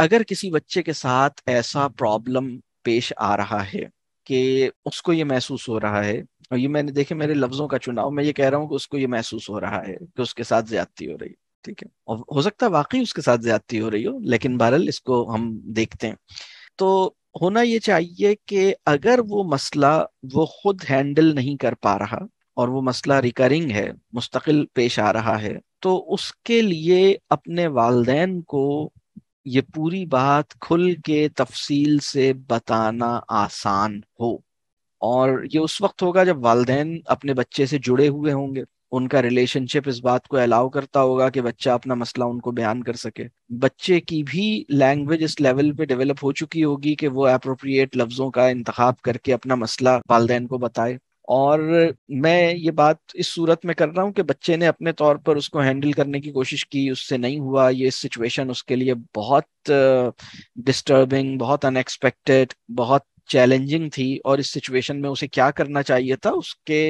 अगर किसी बच्चे के साथ ऐसा प्रॉब्लम पेश आ रहा है कि उसको ये महसूस हो रहा है और ये मैंने देखे मेरे लफ्जों का चुनाव मैं ये कह रहा हूँ कि उसको ये महसूस हो रहा है कि उसके साथ ज्यादती हो रही है ठीक है और हो सकता है वाकई उसके साथ ज्यादती हो रही हो लेकिन बहरल इसको हम देखते हैं तो होना ये चाहिए कि अगर वो मसला वो खुद हैंडल नहीं कर पा रहा और वो मसला रिकरिंग है मुस्तकिल पेश आ रहा है तो उसके लिए अपने वालदेन को ये पूरी बात खुल के तफसील से बताना आसान हो और ये उस वक्त होगा जब वालदे अपने बच्चे से जुड़े हुए होंगे उनका रिलेशनशिप इस बात को अलाउ करता होगा कि बच्चा अपना मसला उनको बयान कर सके बच्चे की भी लैंग्वेज इस लेवल पे डेवलप हो चुकी होगी कि वो अप्रोप्रिएट लफ्जों का इंतख्या करके अपना मसला वालदेन को बताए और मैं ये बात इस सूरत में कर रहा हूँ कि बच्चे ने अपने तौर पर उसको हैंडल करने की कोशिश की उससे नहीं हुआ ये सिचुएशन उसके लिए बहुत डिस्टर्बिंग बहुत अनएक्सपेक्टेड बहुत चैलेंजिंग थी और इस सिचुएशन में उसे क्या करना चाहिए था उसके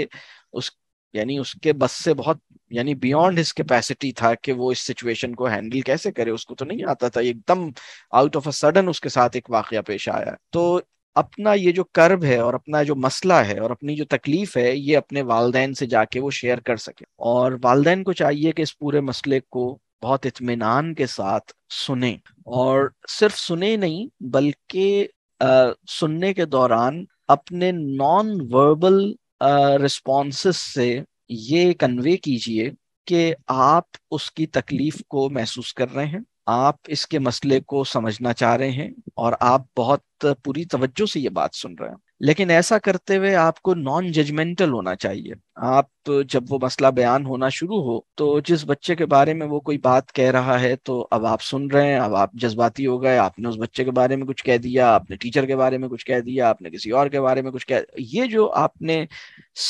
उस यानी उसके बस से बहुत यानी बियॉन्ड हिज कैपेसिटी था कि वो इस सिचुएशन को हैंडल कैसे करे उसको तो नहीं आता था एकदम आउट ऑफ अ सडन उसके साथ एक वाकया पेश आया तो अपना ये जो कर्ब है और अपना जो मसला है और अपनी जो तकलीफ है ये अपने वालदे से जाके वो शेयर कर सके और वालदे को चाहिए कि इस पूरे मसले को बहुत इतमान के साथ सुने और सिर्फ सुने नहीं बल्कि सुनने के दौरान अपने नॉन वर्बल रिस्पॉन्स से ये कन्वे कीजिए कि आप उसकी तकलीफ को महसूस कर रहे हैं आप इसके मसले को समझना चाह रहे हैं और आप बहुत पूरी तवज्जो से ये बात सुन रहे हैं लेकिन ऐसा करते हुए आपको नॉन जजमेंटल होना चाहिए आप जब वो मसला बयान होना शुरू हो तो जिस बच्चे के बारे में वो कोई बात कह रहा है तो अब आप सुन रहे हैं अब आप जज्बाती हो गए आपने उस बच्चे के बारे में कुछ कह दिया आपने टीचर के बारे में कुछ कह दिया आपने किसी और के बारे में कुछ कह ये जो आपने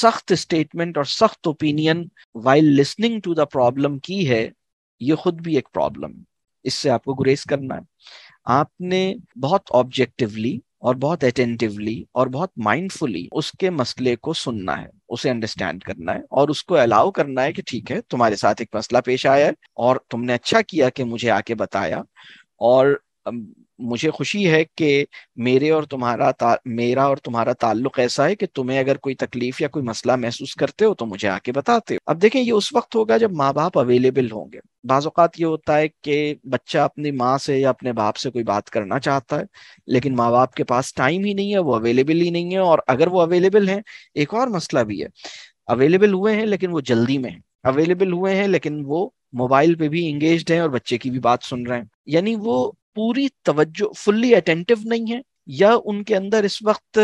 सख्त स्टेटमेंट और सख्त opinion while listening to the problem की है ये खुद भी एक प्रॉब्लम इससे आपको गुरेज करना है आपने बहुत ऑब्जेक्टिवली और बहुत अटेंटिवली और बहुत माइंडफुली उसके मसले को सुनना है उसे अंडरस्टैंड करना है और उसको अलाउ करना है कि ठीक है तुम्हारे साथ एक मसला पेश आया है और तुमने अच्छा किया कि मुझे आके बताया और मुझे खुशी है कि मेरे और तुम्हारा मेरा और तुम्हारा ताल्लुक ऐसा है कि तुम्हें अगर कोई तकलीफ या कोई मसला महसूस करते हो तो मुझे आके बताते हो अब देखें ये उस वक्त होगा जब माँ बाप अवेलेबल होंगे बाज़ात ये होता है कि बच्चा अपनी माँ से या अपने बाप से कोई बात करना चाहता है लेकिन माँ बाप के पास टाइम ही नहीं है वो अवेलेबल ही नहीं है और अगर वो अवेलेबल है एक और मसला भी है अवेलेबल हुए हैं लेकिन वो जल्दी में है अवेलेबल हुए हैं लेकिन वो मोबाइल पे भी इंगेज हैं और बच्चे की भी बात सुन रहे हैं यानी वो पूरी तवज्जो फुल्ली अटेंटिव नहीं है या उनके अंदर इस वक्त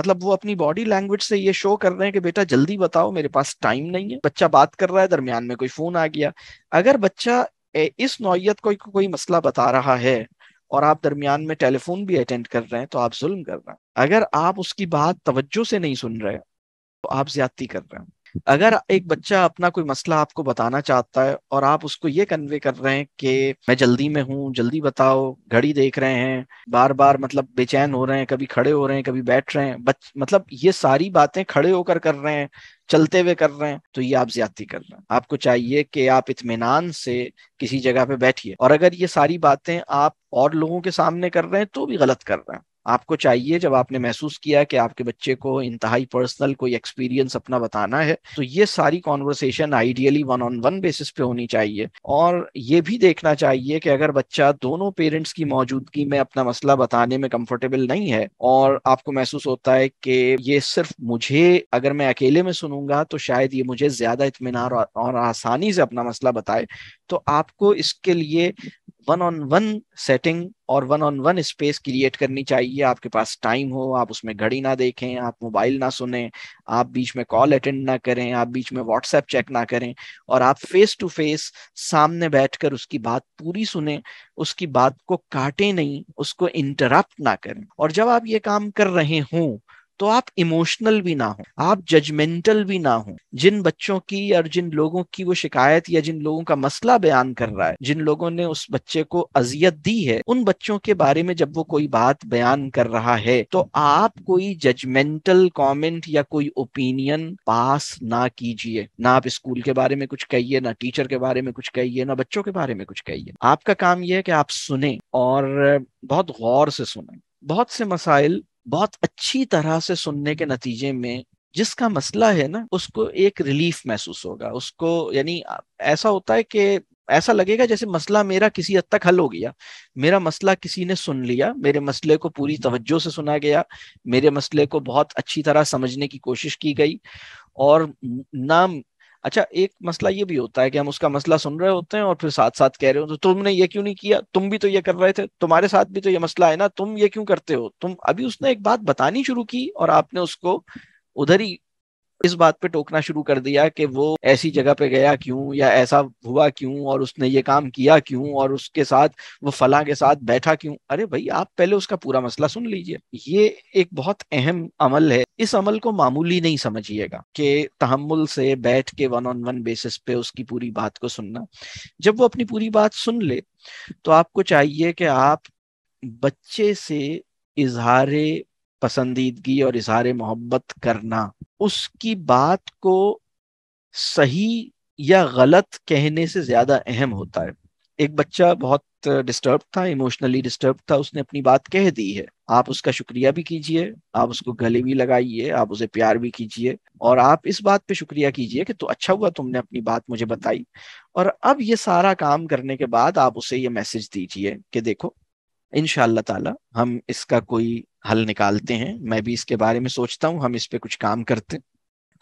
मतलब वो अपनी बॉडी लैंग्वेज से ये शो कर रहे हैं कि बेटा जल्दी बताओ मेरे पास टाइम नहीं है बच्चा बात कर रहा है दरमियान में कोई फोन आ गया अगर बच्चा इस नोयत को कोई मसला बता रहा है और आप दरमियान में टेलीफोन भी अटेंड कर रहे हैं तो आप जुल्म कर रहे हैं अगर आप उसकी बात तवज्जो से नहीं सुन रहे तो आप ज्यादती कर रहे हैं अगर एक बच्चा अपना कोई मसला आपको बताना चाहता है और आप उसको ये कन्वे कर रहे हैं कि मैं जल्दी में हूँ जल्दी बताओ घड़ी देख रहे हैं बार बार मतलब बेचैन हो रहे हैं कभी खड़े हो रहे हैं कभी बैठ रहे हैं बच, मतलब ये सारी बातें खड़े होकर कर रहे हैं चलते हुए कर रहे हैं तो ये आप ज्यादा कर रहे हैं आपको चाहिए कि आप इतमान से किसी जगह पे बैठिए और अगर ये सारी बातें आप और लोगों के सामने कर रहे हैं तो भी गलत कर रहे हैं आपको चाहिए जब आपने महसूस किया कि आपके बच्चे को इंतहाई पर्सनल कोई एक्सपीरियंस अपना बताना है तो ये सारी conversation ideally one on one basis पे होनी चाहिए और ये भी देखना चाहिए कि अगर बच्चा दोनों पेरेंट्स की मौजूदगी में अपना मसला बताने में कंफर्टेबल नहीं है और आपको महसूस होता है कि ये सिर्फ मुझे अगर मैं अकेले में सुनूंगा तो शायद ये मुझे ज्यादा इतमान और आसानी से अपना मसला बताए तो आपको इसके लिए वन ऑन वन सेटिंग और one on one space create करनी चाहिए आपके पास टाइम हो आप उसमें घड़ी ना देखें आप मोबाइल ना सुने आप बीच में कॉल अटेंड ना करें आप बीच में व्हाट्सएप चेक ना करें और आप फेस टू फेस सामने बैठकर उसकी बात पूरी सुने उसकी बात को काटे नहीं उसको इंटरप्ट ना करें और जब आप ये काम कर रहे हों तो आप इमोशनल भी ना हो आप जजमेंटल भी ना हो जिन बच्चों की और जिन लोगों की वो शिकायत या जिन लोगों का मसला बयान कर रहा है जिन लोगों ने उस बच्चे को अजियत दी है उन बच्चों के बारे में जब वो कोई बात बयान कर रहा है तो आप कोई जजमेंटल कमेंट या कोई ओपिनियन पास ना कीजिए ना आप स्कूल के बारे में कुछ कहिए ना टीचर के बारे में कुछ कहिए ना बच्चों के बारे में कुछ कहिए आपका काम यह है कि आप सुने और बहुत गौर से सुने बहुत से मसाइल बहुत अच्छी तरह से सुनने के नतीजे में जिसका मसला है ना उसको एक रिलीफ महसूस होगा उसको यानी ऐसा होता है कि ऐसा लगेगा जैसे मसला मेरा किसी हद तक हल हो गया मेरा मसला किसी ने सुन लिया मेरे मसले को पूरी हम्म। तवज्जो से सुना गया मेरे मसले को बहुत अच्छी तरह समझने की कोशिश की गई और ना अच्छा एक मसला ये भी होता है कि हम उसका मसला सुन रहे होते हैं और फिर साथ साथ कह रहे हो तो तुमने ये क्यों नहीं किया तुम भी तो ये कर रहे थे तुम्हारे साथ भी तो ये मसला है ना तुम ये क्यों करते हो तुम अभी उसने एक बात बतानी शुरू की और आपने उसको उधर ही इस बात पे टोकना शुरू कर दिया कि वो ऐसी जगह पे गया क्यों या ऐसा हुआ क्यों और उसने ये काम किया क्यों और उसके साथ वो फला के साथ बैठा क्यों अरे भाई आप पहले उसका पूरा मसला सुन लीजिए ये एक बहुत अहम अमल है इस अमल को मामूली नहीं समझिएगा कि तहमुल से बैठ के वन ऑन वन बेसिस पे उसकी पूरी बात को सुनना जब वो अपनी पूरी बात सुन ले तो आपको चाहिए कि आप बच्चे से इजहार पसंदीदगी और इजहार मोहब्बत करना उसकी बात को सही या गलत कहने से ज्यादा अहम होता है एक बच्चा बहुत डिस्टर्ब था इमोशनली डिस्टर्ब था उसने अपनी बात कह दी है आप उसका शुक्रिया भी कीजिए आप उसको गले भी लगाइए आप उसे प्यार भी कीजिए और आप इस बात पे शुक्रिया कीजिए कि तो अच्छा हुआ तुमने अपनी बात मुझे बताई और अब ये सारा काम करने के बाद आप उसे ये मैसेज दीजिए कि देखो इन हम इसका कोई हल निकालते हैं मैं भी इसके बारे में सोचता हूँ हम इस पर कुछ काम करते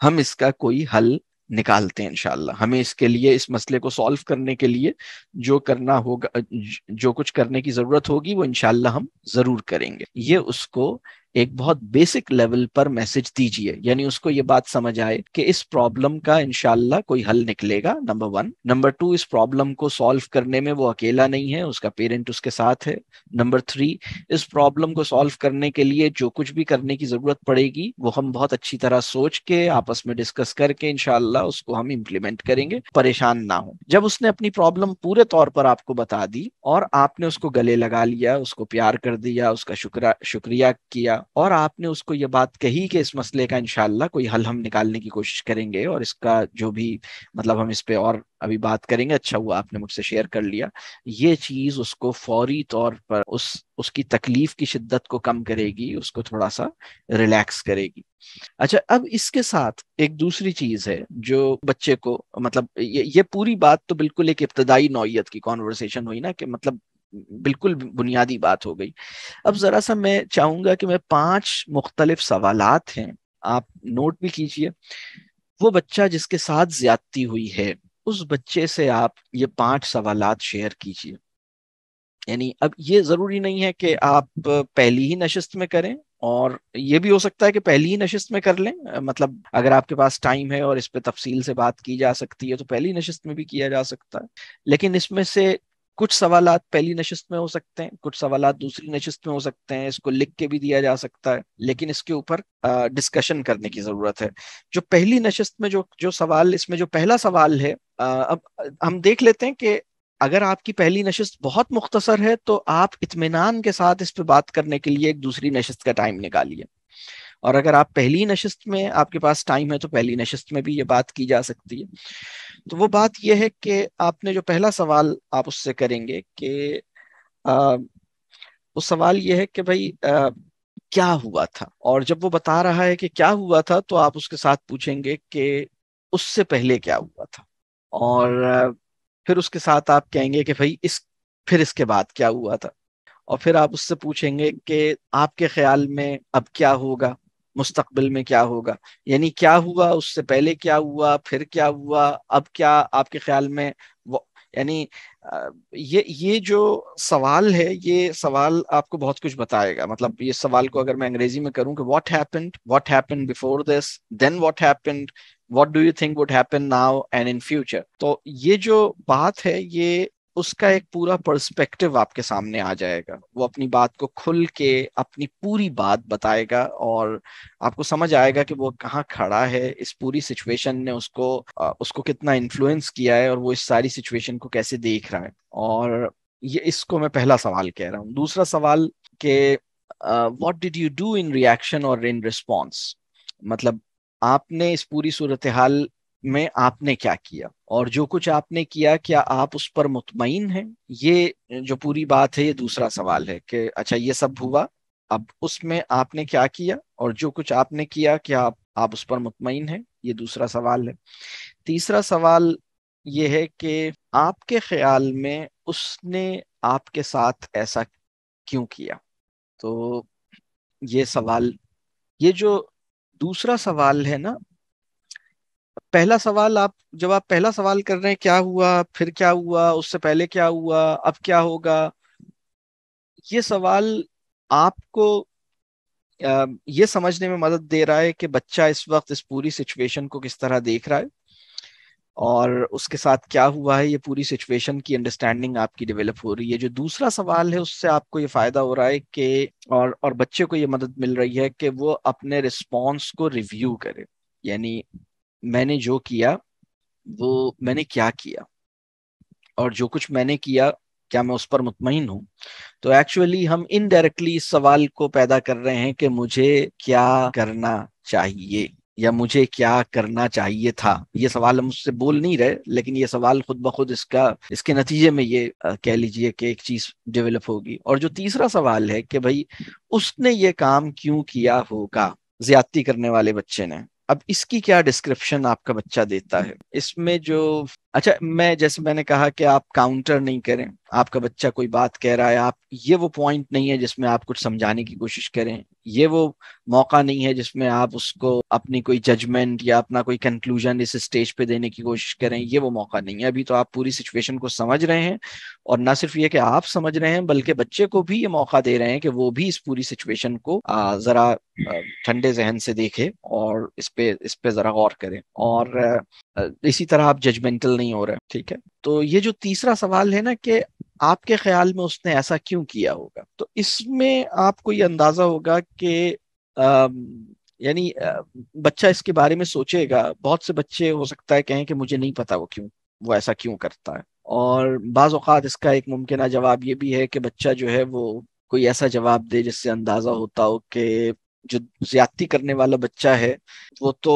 हम इसका कोई हल निकालते हैं इनशाला हमें इसके लिए इस मसले को सॉल्व करने के लिए जो करना होगा जो कुछ करने की जरूरत होगी वो इनशाला हम जरूर करेंगे ये उसको एक बहुत बेसिक लेवल पर मैसेज दीजिए यानी उसको ये बात समझ आए कि इस प्रॉब्लम का इनशाला कोई हल निकलेगा नंबर वन नंबर टू इस प्रॉब्लम को सॉल्व करने में वो अकेला नहीं है उसका पेरेंट उसके साथ है नंबर थ्री इस प्रॉब्लम को सॉल्व करने के लिए जो कुछ भी करने की जरूरत पड़ेगी वो हम बहुत अच्छी तरह सोच के आपस में डिस्कस करके इनशाला उसको हम इम्प्लीमेंट करेंगे परेशान ना हो जब उसने अपनी प्रॉब्लम पूरे तौर पर आपको बता दी और आपने उसको गले लगा लिया उसको प्यार कर दिया उसका शुक्र शुक्रिया किया किया और आपने उसको ये बात कही कि इस मसले का इनशाला कोई हल हम निकालने की कोशिश करेंगे और इसका जो भी मतलब हम इस पर और अभी बात करेंगे अच्छा हुआ आपने मुझसे शेयर कर लिया ये चीज़ उसको फौरी तौर पर उस उसकी तकलीफ की शिद्दत को कम करेगी उसको थोड़ा सा रिलैक्स करेगी अच्छा अब इसके साथ एक दूसरी चीज है जो बच्चे को मतलब ये, ये पूरी बात तो बिल्कुल एक इब्तदाई नौीयत की कॉन्वर्सेशन हुई ना कि मतलब बिल्कुल बुनियादी बात हो गई अब ज़रा सा मैं चाहूंगा कि मैं पांच मुख्तलिफ सवाल हैं आप नोट भी कीजिए वो बच्चा जिसके साथ ज्यादती हुई है उस बच्चे से आप ये पांच सवाल शेयर कीजिए यानी अब ये ज़रूरी नहीं है कि आप पहली ही नशस्त में करें और ये भी हो सकता है कि पहली ही नशस्त में कर लें मतलब अगर आपके पास टाइम है और इस पर तफसील से बात की जा सकती है तो पहली नशस्त में भी किया जा सकता है लेकिन इसमें से कुछ सवाल पहली नशस्त में हो सकते हैं कुछ सवाल दूसरी नशस्त में हो सकते हैं इसको लिख के भी दिया जा सकता है लेकिन इसके ऊपर डिस्कशन करने की जरूरत है जो पहली नशस्त में जो जो सवाल इसमें जो पहला सवाल है आ, अब हम देख लेते हैं कि अगर आपकी पहली नशस्त बहुत मुख्तसर है तो आप इतमान के साथ इस पर बात करने के लिए एक दूसरी नशस्त का टाइम निकालिए और अगर आप पहली नशस्त में आपके पास टाइम है तो पहली नशस्त में भी ये बात की जा सकती है तो वो बात यह है कि आपने जो पहला सवाल आप उससे करेंगे कि वो सवाल ये है कि भाई आ, क्या हुआ था और जब वो बता रहा है कि क्या हुआ था तो आप उसके साथ पूछेंगे कि उससे पहले क्या हुआ था और फिर उसके साथ आप कहेंगे कि भाई इस फिर इसके बाद क्या हुआ था और फिर आप उससे पूछेंगे कि आपके ख्याल में अब क्या होगा मुस्तकबिल में क्या होगा यानी क्या हुआ उससे पहले क्या हुआ फिर क्या हुआ अब क्या आपके ख्याल में यानी ये ये जो सवाल है ये सवाल आपको बहुत कुछ बताएगा मतलब ये सवाल को अगर मैं अंग्रेजी में करूं कि what happened what happened before this then what happened what do you think would happen now and in future तो ये जो बात है ये उसका एक पूरा पर्सपेक्टिव आपके सामने आ जाएगा वो अपनी बात को खुल के अपनी पूरी बात बताएगा और आपको समझ आएगा कि वो कहाँ खड़ा है इस पूरी सिचुएशन ने उसको उसको कितना इन्फ्लुएंस किया है और वो इस सारी सिचुएशन को कैसे देख रहा है और ये इसको मैं पहला सवाल कह रहा हूँ दूसरा सवाल के what did you do in reaction और इन रिस्पॉन्स मतलब आपने इस पूरी सूरत हाल મે આપને ક્યાં કિયા ઓર જો કુછ આપને કિયા ક્યા આપ ઉસ પર મુતમયન હે યે જો પુરી બાત હે યે દૂસરા સવાલ હે કે અચ્છા યે સબ હુઆ અબ ઉસમે આપને ક્યાં કિયા ઓર જો કુછ આપને કિયા ક્યા આપ આપ ઉસ પર મુતમયન હે યે દૂસરા સવાલ લે તીસરા સવાલ યે હે કે આપકે ખ્યાલ મે ઉસને આપકે સાથ એસા ક્યું કિયા તો યે સવાલ યે જો દૂસરા સવાલ હે ના पहला सवाल आप जब आप पहला सवाल कर रहे हैं क्या हुआ फिर क्या हुआ उससे पहले क्या हुआ अब क्या होगा ये सवाल आपको ये समझने में मदद दे रहा है कि बच्चा इस वक्त इस पूरी सिचुएशन को किस तरह देख रहा है और उसके साथ क्या हुआ है ये पूरी सिचुएशन की अंडरस्टैंडिंग आपकी डेवलप हो रही है जो दूसरा सवाल है उससे आपको ये फायदा हो रहा है कि और और बच्चे को ये मदद मिल रही है कि वो अपने रिस्पॉन्स को रिव्यू करे यानी मैंने जो किया वो हम्म। मैंने क्या किया और जो कुछ मैंने किया क्या मैं उस पर मुतमिन हूँ तो एक्चुअली हम इनडायरेक्टली इस सवाल को पैदा कर रहे हैं कि मुझे क्या करना चाहिए या मुझे क्या करना चाहिए था ये सवाल हम उससे बोल नहीं रहे लेकिन ये सवाल खुद ब खुद इसका इसके नतीजे में ये कह लीजिए कि एक चीज डेवलप होगी और जो तीसरा सवाल है कि भाई उसने ये काम क्यों किया होगा ज्यादती करने वाले बच्चे ने अब इसकी क्या डिस्क्रिप्शन आपका बच्चा देता है इसमें जो अच्छा मैं जैसे मैंने कहा कि आप काउंटर नहीं करें आपका बच्चा कोई बात कह रहा है आप ये वो पॉइंट नहीं है जिसमें आप कुछ समझाने की कोशिश करें ये वो मौका नहीं है जिसमें आप उसको अपनी कोई जजमेंट या अपना कोई कंक्लूजन इस स्टेज पे देने की कोशिश करें ये वो मौका नहीं है अभी तो आप पूरी सिचुएशन को समझ रहे हैं और ना सिर्फ ये कि आप समझ रहे हैं बल्कि बच्चे को भी ये मौका दे रहे हैं कि वो भी इस पूरी सिचुएशन को जरा ठंडे जहन से देखे और इस पे इस पे जरा गौर करें और इसी तरह आप जजमेंटल नहीं हो रहे ठीक है तो ये जो तीसरा सवाल है ना कि आपके ख्याल में उसने ऐसा क्यों किया होगा तो इसमें आपको ये अंदाजा होगा कि यानी बच्चा इसके बारे में सोचेगा बहुत से बच्चे हो सकता है कहें कि मुझे नहीं पता वो क्यों वो ऐसा क्यों करता है और बाज़ अवत इसका एक मुमकिन जवाब ये भी है कि बच्चा जो है वो कोई ऐसा जवाब दे जिससे अंदाजा होता हो कि जो ज्यादती करने वाला बच्चा है वो तो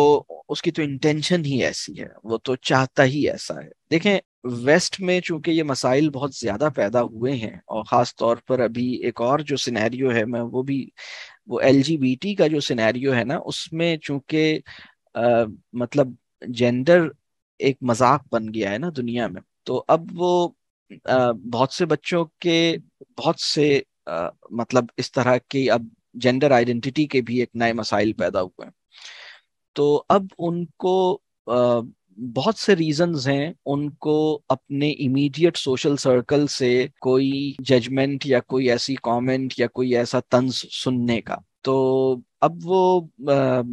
उसकी तो इंटेंशन ही ऐसी है वो तो चाहता ही ऐसा है देखें वेस्ट में चूंकि ये मसाइल बहुत ज़्यादा पैदा हुए हैं और ख़ास तौर पर अभी एक और जो सिनेरियो है मैं वो भी वो एल का जो सिनेरियो है ना उसमें चूंकि मतलब जेंडर एक मजाक बन गया है ना दुनिया में तो अब वो आ, बहुत से बच्चों के बहुत से आ, मतलब इस तरह की अब जेंडर आइडेंटिटी के भी एक नए मसाइल पैदा हुए हैं तो अब उनको आ, बहुत से रीजंस हैं उनको अपने इमीडिएट सोशल सर्कल से कोई जजमेंट या कोई ऐसी कमेंट या कोई ऐसा तंज सुनने का तो अब वो आ,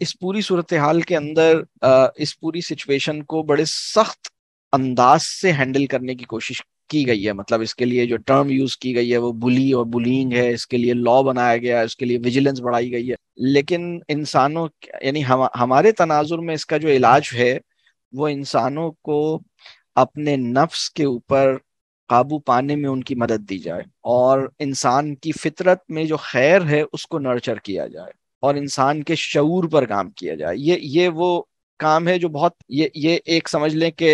इस पूरी सूरत हाल के अंदर आ, इस पूरी सिचुएशन को बड़े सख्त अंदाज से हैंडल करने की कोशिश की गई है मतलब इसके लिए जो टर्म यूज की गई है वो बुली और बुलिंग है इसके लिए लॉ बनाया गया है इसके लिए विजिलेंस बढ़ाई गई है लेकिन इंसानों यानी हम हमारे तनाजुर में इसका जो इलाज है वो इंसानों को अपने नफ्स के ऊपर काबू पाने में उनकी मदद दी जाए और इंसान की फितरत में जो खैर है उसको नर्चर किया जाए और इंसान के शूर पर काम किया जाए ये ये वो काम है जो बहुत ये ये एक समझ लें कि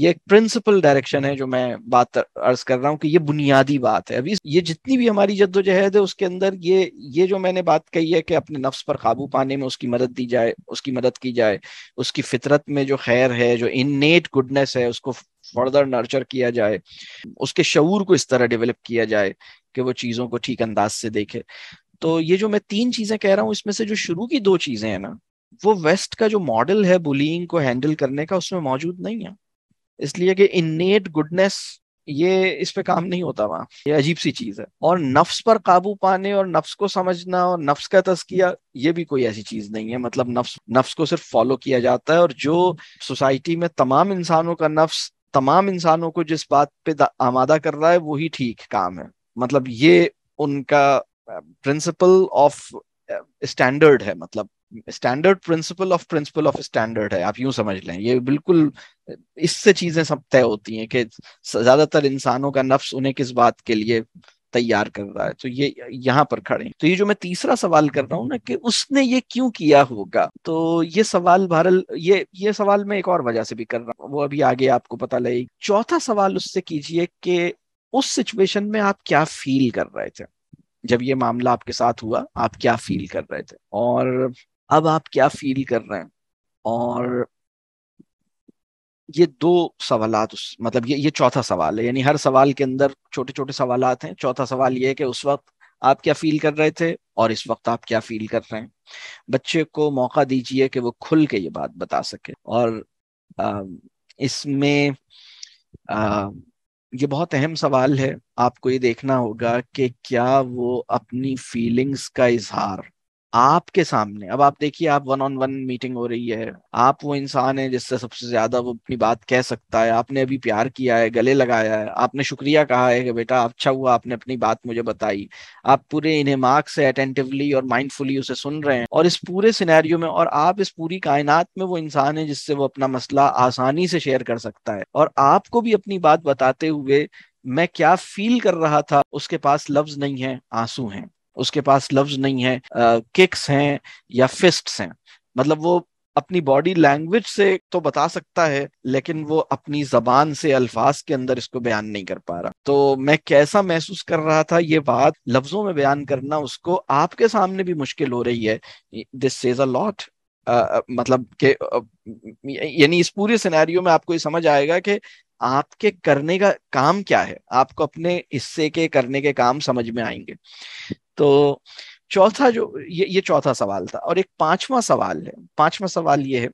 ये एक प्रिंसिपल डायरेक्शन है जो मैं बात अर्ज कर रहा हूँ कि ये बुनियादी बात है अभी ये जितनी भी हमारी जद्दोजहद है उसके अंदर ये ये जो मैंने बात कही है कि अपने नफ्स पर काबू पाने में उसकी मदद दी जाए उसकी मदद की जाए उसकी फितरत में जो खैर है जो इननेट गुडनेस है उसको फर्दर नर्चर किया जाए उसके शूर को इस तरह डेवलप किया जाए कि वो चीज़ों को ठीक अंदाज से देखे तो ये जो मैं तीन चीजें कह रहा हूँ इसमें से जो शुरू की दो चीजें हैं ना वो वेस्ट का जो मॉडल है बुलिंग को हैंडल करने का उसमें मौजूद नहीं है इसलिए कि इन्नेट गुडनेस ये इस पे काम नहीं होता वहां ये अजीब सी चीज है और नफ्स पर काबू पाने और नफ्स को समझना और नफ्स का तस्किया ये भी कोई ऐसी चीज नहीं है मतलब नफ्स नफ्स को सिर्फ फॉलो किया जाता है और जो सोसाइटी में तमाम इंसानों का नफ्स तमाम इंसानों को जिस बात पे आमादा कर रहा है वही ठीक काम है मतलब ये उनका प्रिंसिपल ऑफ स्टैंडर्ड है मतलब standard principle of principle of standard है आप यूं समझ लें ये बिल्कुल इससे चीजें सब तय होती हैं कि ज्यादातर इंसानों का नफ्स उन्हें किस बात के लिए तैयार कर रहा है तो ये यहाँ पर खड़े तो ये जो मैं तीसरा सवाल कर रहा हूँ ना कि उसने ये क्यों किया होगा तो ये सवाल भारल ये ये सवाल मैं एक और वजह से भी कर रहा हूँ वो अभी आगे आपको पता लगेगी चौथा सवाल उससे कीजिए कि उस सिचुएशन में आप क्या फील कर रहे थे जब ये मामला आपके साथ हुआ आप क्या फील कर रहे थे और अब आप क्या फील कर रहे हैं और ये दो सवाल उस मतलब ये ये चौथा सवाल है यानी हर सवाल के अंदर छोटे छोटे सवाल हैं चौथा सवाल ये है कि उस वक्त आप क्या फील कर रहे थे और इस वक्त आप क्या फील कर रहे हैं बच्चे को मौका दीजिए कि वो खुल के ये बात बता सके और इसमें ये बहुत अहम सवाल है आपको ये देखना होगा कि क्या वो अपनी फीलिंग्स का इजहार आपके सामने अब आप देखिए आप वन ऑन वन मीटिंग हो रही है आप वो इंसान है जिससे सबसे ज्यादा वो अपनी बात कह सकता है आपने अभी प्यार किया है गले लगाया है आपने शुक्रिया कहा है कि बेटा अच्छा हुआ आपने अपनी बात मुझे बताई आप पूरे इन्हें मार्क से अटेंटिवली और माइंडफुली उसे सुन रहे हैं और इस पूरे सिनेरियो में और आप इस पूरी कायनात में वो इंसान है जिससे वो अपना मसला आसानी से शेयर कर सकता है और आपको भी अपनी बात बताते हुए मैं क्या फील कर रहा था उसके पास लफ्ज नहीं है आंसू हैं उसके पास लफ्ज नहीं है किक्स हैं या फिस्ट्स हैं मतलब वो अपनी बॉडी लैंग्वेज से तो बता सकता है लेकिन वो अपनी जबान से अल्फाज के अंदर इसको बयान नहीं कर पा रहा तो मैं कैसा महसूस कर रहा था ये बात लफ्जों में बयान करना उसको आपके सामने भी मुश्किल हो रही है दिस इज अ लॉट मतलब के यानी इस पूरे सिनेरियो में आपको ये समझ आएगा कि आपके करने का काम क्या है आपको अपने हिस्से के करने के काम समझ में आएंगे तो चौथा जो ये ये चौथा सवाल था और एक पांचवा सवाल है पांचवा सवाल ये है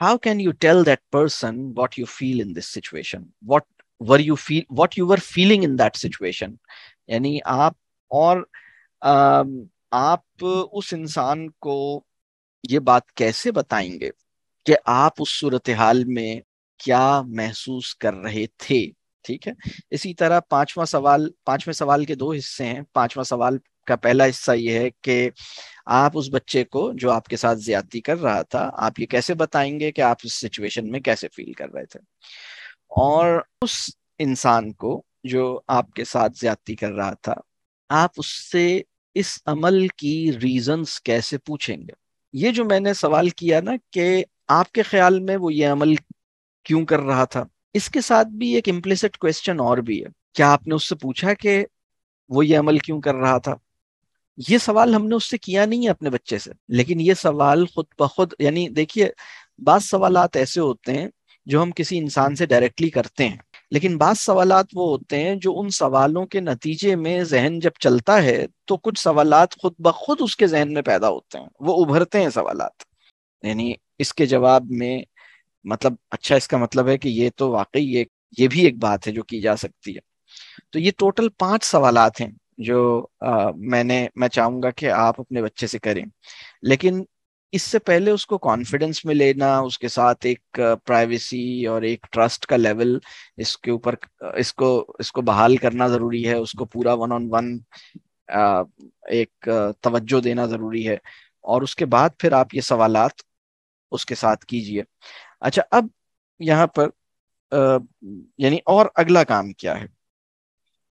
how can you tell that person what you feel in this situation what were you feel what you were feeling in that situation यानी आप और आ, आप उस इंसान को ये बात कैसे बताएंगे कि आप उस सूरत हाल में क्या महसूस कर रहे थे ठीक है इसी तरह पांचवा सवाल पांचवें सवाल के दो हिस्से हैं पांचवा सवाल का पहला हिस्सा ये है कि आप उस बच्चे को जो आपके साथ ज्यादती कर रहा था आप ये कैसे बताएंगे कि आप उस सिचुएशन में कैसे फील कर रहे थे और उस इंसान को जो आपके साथ ज्यादती कर रहा था आप उससे इस अमल की रीजंस कैसे पूछेंगे ये जो मैंने सवाल किया ना कि आपके ख्याल में वो ये अमल क्यों कर रहा था इसके साथ भी एक इम्प्लिसिट क्वेश्चन और भी है क्या आपने उससे पूछा कि वो ये अमल क्यों कर रहा था ये सवाल हमने उससे किया नहीं है अपने बच्चे से लेकिन ये सवाल खुद ब खुद यानी देखिए बाद सवाल ऐसे होते हैं जो हम किसी इंसान से डायरेक्टली करते हैं लेकिन बाद सवाल वो होते हैं जो उन सवालों के नतीजे में जहन जब चलता है तो कुछ सवाल खुद ब खुद उसके जहन में पैदा होते हैं वो उभरते हैं सवाल यानी इसके जवाब में मतलब अच्छा इसका मतलब है कि ये तो वाकई ये ये भी एक बात है जो की जा सकती है तो ये टोटल पांच सवाल हैं जो आ, मैंने मैं चाहूंगा कि आप अपने बच्चे से करें लेकिन इससे पहले उसको कॉन्फिडेंस में लेना उसके साथ एक प्राइवेसी और एक ट्रस्ट का लेवल इसके ऊपर इसको इसको बहाल करना जरूरी है उसको पूरा वन ऑन वन एक तवज्जो देना जरूरी है और उसके बाद फिर आप ये सवालात उसके साथ कीजिए अच्छा अब यहाँ पर यानी और अगला काम क्या है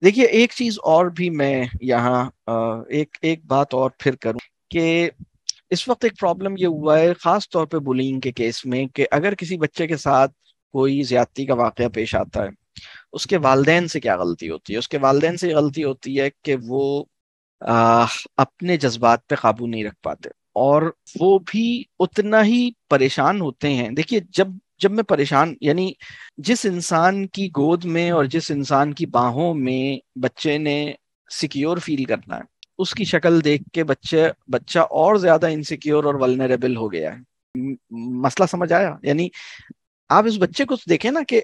देखिए एक चीज और भी मैं यहाँ एक एक बात और फिर करूं कि इस वक्त एक प्रॉब्लम ये हुआ है खास तौर पे बुलिंग के केस में कि अगर किसी बच्चे के साथ कोई ज्यादती का वाक़ पेश आता है उसके वालदेन से क्या गलती होती है उसके वालदेन से गलती होती है कि वो आ, अपने जज्बात पे काबू नहीं रख पाते और वो भी उतना ही परेशान होते हैं देखिए जब जब मैं परेशान यानी जिस इंसान की गोद में और जिस इंसान की बाहों में बच्चे ने सिक्योर फील करना है उसकी शक्ल देख के बच्चे बच्चा और ज्यादा इनसिक्योर और वलनरेबल हो गया है मसला समझ आया यानी आप इस बच्चे को देखें ना कि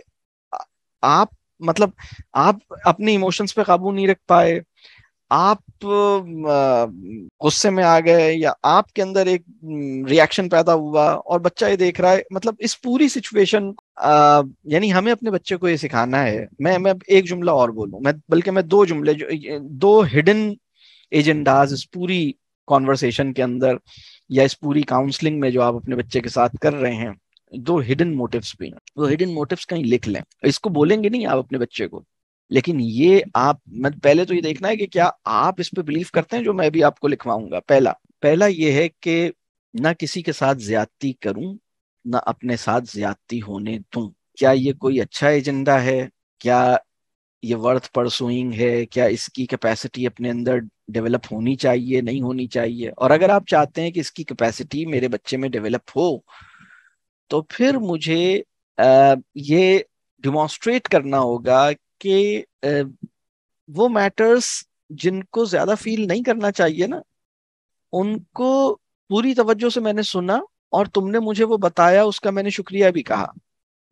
आप मतलब आप अपने इमोशंस पे काबू नहीं रख पाए आप गुस्से में आ गए या आपके अंदर एक रिएक्शन पैदा हुआ और बच्चा ये देख रहा है मतलब इस पूरी सिचुएशन यानी हमें अपने बच्चे को ये सिखाना है मैं मैं एक जुमला और बोलूं मैं बल्कि मैं दो जुमले दो हिडन एजेंडाज इस पूरी कॉन्वर्सेशन के अंदर या इस पूरी काउंसलिंग में जो आप अपने बच्चे के साथ कर रहे हैं दो हिडन मोटिव्स भी हैं वो हिडन मोटिव्स कहीं लिख लें इसको बोलेंगे नहीं आप अपने बच्चे को लेकिन ये आप मैं पहले तो ये देखना है कि क्या आप इस पे बिलीव करते हैं जो मैं भी आपको लिखवाऊंगा पहला पहला ये है कि ना किसी के साथ ज्यादती करूं ना अपने साथ ज्यादती होने दूं क्या ये कोई अच्छा एजेंडा है क्या ये वर्थ परसुइंग है क्या इसकी कैपेसिटी अपने अंदर डेवलप होनी चाहिए नहीं होनी चाहिए और अगर आप चाहते हैं कि इसकी कैपेसिटी मेरे बच्चे में डेवलप हो तो फिर मुझे आ, ये डिमॉन्स्ट्रेट करना होगा कि वो मैटर्स जिनको ज्यादा फील नहीं करना चाहिए ना उनको पूरी तवज्जो से मैंने सुना और तुमने मुझे वो बताया उसका मैंने शुक्रिया भी कहा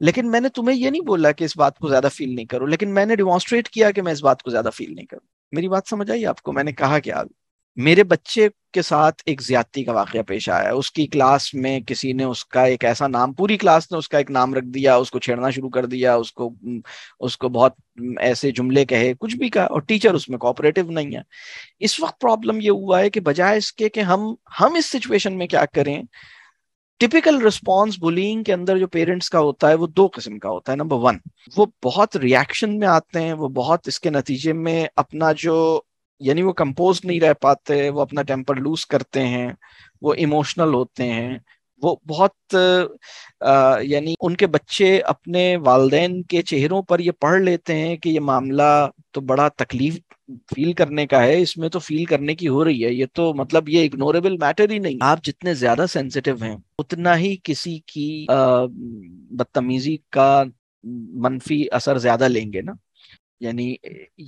लेकिन मैंने तुम्हें ये नहीं बोला कि इस बात को ज्यादा फील नहीं करो लेकिन मैंने डिमॉन्स्ट्रेट किया कि मैं इस बात को ज्यादा फील नहीं करूँ मेरी बात समझ आई आपको मैंने कहा क्या अभी मेरे बच्चे के साथ एक ज्यादती का वाक्य पेश आया उसकी क्लास में किसी ने उसका एक ऐसा नाम पूरी क्लास ने उसका एक नाम रख दिया उसको छेड़ना शुरू कर दिया उसको उसको बहुत ऐसे जुमले कहे कुछ भी कहा और टीचर उसमें कोऑपरेटिव नहीं है इस वक्त प्रॉब्लम ये हुआ है कि बजाय इसके कि हम हम इस सिचुएशन में क्या करें टिपिकल रिस्पॉन्स बुलिंग के अंदर जो पेरेंट्स का होता है वो दो किस्म का होता है नंबर वन वो बहुत रिएक्शन में आते हैं वो बहुत इसके नतीजे में अपना जो यानी वो कंपोज नहीं रह पाते वो अपना टेम्पर लूज करते हैं वो इमोशनल होते हैं वो बहुत यानी उनके बच्चे अपने वालदेन के चेहरों पर ये पढ़ लेते हैं कि ये मामला तो बड़ा तकलीफ फील करने का है इसमें तो फील करने की हो रही है ये तो मतलब ये इग्नोरेबल मैटर ही नहीं आप जितने ज्यादा सेंसिटिव हैं उतना ही किसी की बदतमीजी का मनफी असर ज्यादा लेंगे ना यानी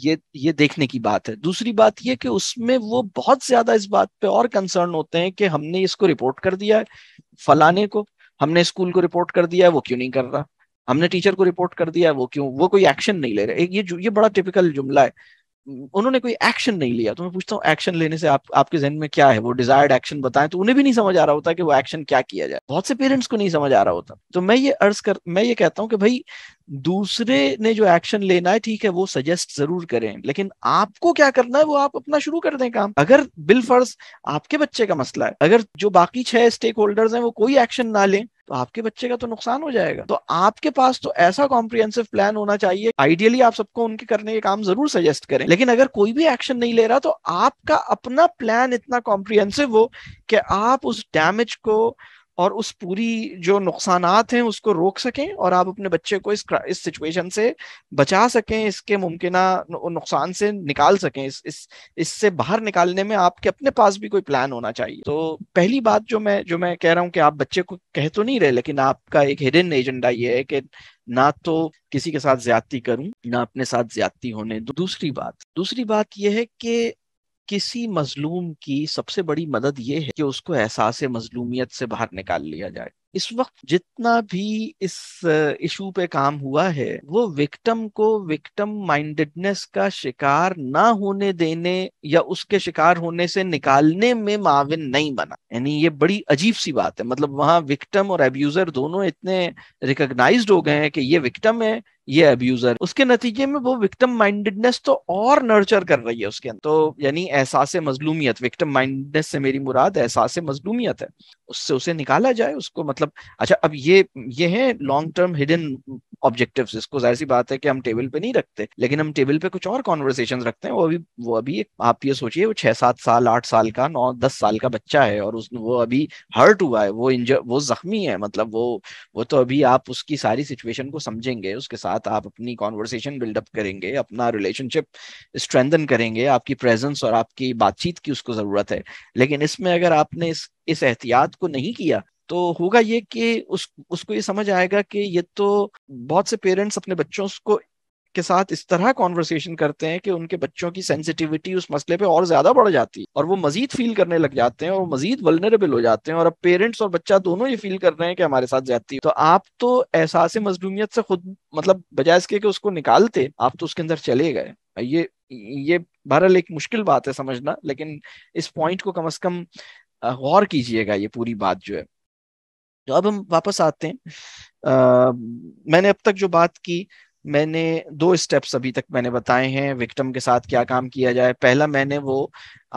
ये ये देखने की बात है दूसरी बात ये कि उसमें वो बहुत ज्यादा इस बात पे और कंसर्न होते हैं कि हमने इसको रिपोर्ट कर दिया है फलाने को हमने स्कूल को रिपोर्ट कर दिया है वो क्यों नहीं कर रहा हमने टीचर को रिपोर्ट कर दिया है वो क्यों वो कोई एक्शन नहीं ले रहा ये ये बड़ा टिपिकल जुमला है उन्होंने कोई एक्शन नहीं लिया तो मैं पूछता हूँ एक्शन लेने से आप आपके जहन में क्या है वो डिजायर्ड एक्शन बताएं तो उन्हें भी नहीं समझ आ रहा होता कि वो एक्शन क्या किया जाए बहुत से पेरेंट्स को नहीं समझ आ रहा होता तो मैं ये अर्ज कर मैं ये कहता हूँ कि भाई दूसरे ने जो एक्शन लेना है ठीक है वो सजेस्ट जरूर करें लेकिन आपको क्या करना है वो आप अपना शुरू कर दें काम अगर बिल फर्ज आपके बच्चे का मसला है अगर जो बाकी छह स्टेक होल्डर्स हैं वो कोई एक्शन ना लें तो आपके बच्चे का तो नुकसान हो जाएगा तो आपके पास तो ऐसा कॉम्प्रिहेंसिव प्लान होना चाहिए आइडियली आप सबको उनके करने के काम जरूर सजेस्ट करें लेकिन अगर कोई भी एक्शन नहीं ले रहा तो आपका अपना प्लान इतना कॉम्प्रिहेंसिव हो कि आप उस डैमेज को और उस पूरी जो नुकसान हैं उसको रोक सकें और आप अपने बच्चे को इस इस सिचुएशन से बचा सकें इसके मुमकिन नुकसान से निकाल सकें इस इस इससे बाहर निकालने में आपके अपने पास भी कोई प्लान होना चाहिए तो पहली बात जो मैं जो मैं कह रहा हूँ कि आप बच्चे को कह तो नहीं रहे लेकिन आपका एक हिडन एजेंडा ये है कि ना तो किसी के साथ ज्यादती करूं ना अपने साथ ज्यादती होने दूसरी बात दूसरी बात यह है कि किसी मजलूम की सबसे बड़ी मदद ये है कि उसको एहसास मजलूमियत से बाहर निकाल लिया जाए इस वक्त जितना भी इस इशू पे काम हुआ है वो विक्टम को विक्टम माइंडेडनेस का शिकार ना होने देने या उसके शिकार होने से निकालने में माविन नहीं बना यानी ये बड़ी अजीब सी बात है मतलब वहां विक्टम और एब्यूजर दोनों इतने रिकग्नाइज हो गए हैं कि ये विक्टम है ये अब्यूजर उसके नतीजे में वो विक्टम माइंडेडनेस तो और नर्चर कर रही है उसके अंदर तो यानी एहसास मजलूमियत विक्टम माइंडेडनेस से मेरी मुराद एहसास मजलूमियत है उससे उसे निकाला जाए उसको मतलब अच्छा अब ये ये है लॉन्ग टर्म हिडन ऑब्जेक्टिव इसको जाहिर सी बात है कि हम टेबल पे नहीं रखते लेकिन हम टेबल पे कुछ और कॉन्वर्सेशन रखते हैं वो अभी वो अभी आप ये सोचिए वो छह सात साल आठ साल का नौ दस साल का बच्चा है और उस वो अभी हर्ट हुआ है वो इंजर वो जख्मी है मतलब वो वो तो अभी आप उसकी सारी सिचुएशन को समझेंगे उसके साथ साथ आप अपनी कॉन्वर्सेशन बिल्डअप करेंगे अपना रिलेशनशिप स्ट्रेंथन करेंगे आपकी प्रेजेंस और आपकी बातचीत की उसको जरूरत है लेकिन इसमें अगर आपने इस इस एहतियात को नहीं किया तो होगा ये कि उस उसको ये समझ आएगा कि ये तो बहुत से पेरेंट्स अपने बच्चों को के साथ इस तरह कॉन्वर्सेशन करते हैं कि उनके बच्चों की सेंसिटिविटी उस मसले पे और ज्यादा बढ़ जाती है और वो मजीद फील करने लग जाते हैं और मजीद वलनरेबल हो जाते हैं और अब पेरेंट्स और बच्चा दोनों ये फील कर रहे हैं कि हमारे साथ जाती है तो आप तो एहसास मजलूमियत से खुद मतलब बजाय इसके कि उसको निकालते आप तो उसके अंदर चले गए ये ये बहरहाल एक मुश्किल बात है समझना लेकिन इस पॉइंट को कम अज कम गौर कीजिएगा ये पूरी बात जो है तो अब हम वापस आते हैं आ, मैंने अब तक जो बात की मैंने दो स्टेप्स अभी तक मैंने बताए हैं विक्टम के साथ क्या काम किया जाए पहला मैंने वो